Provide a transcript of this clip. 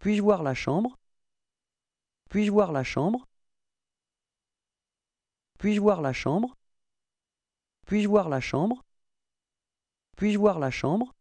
Puis-je voir la chambre Puis-je voir la chambre Puis-je voir la chambre Puis-je voir la chambre Puis-je voir la chambre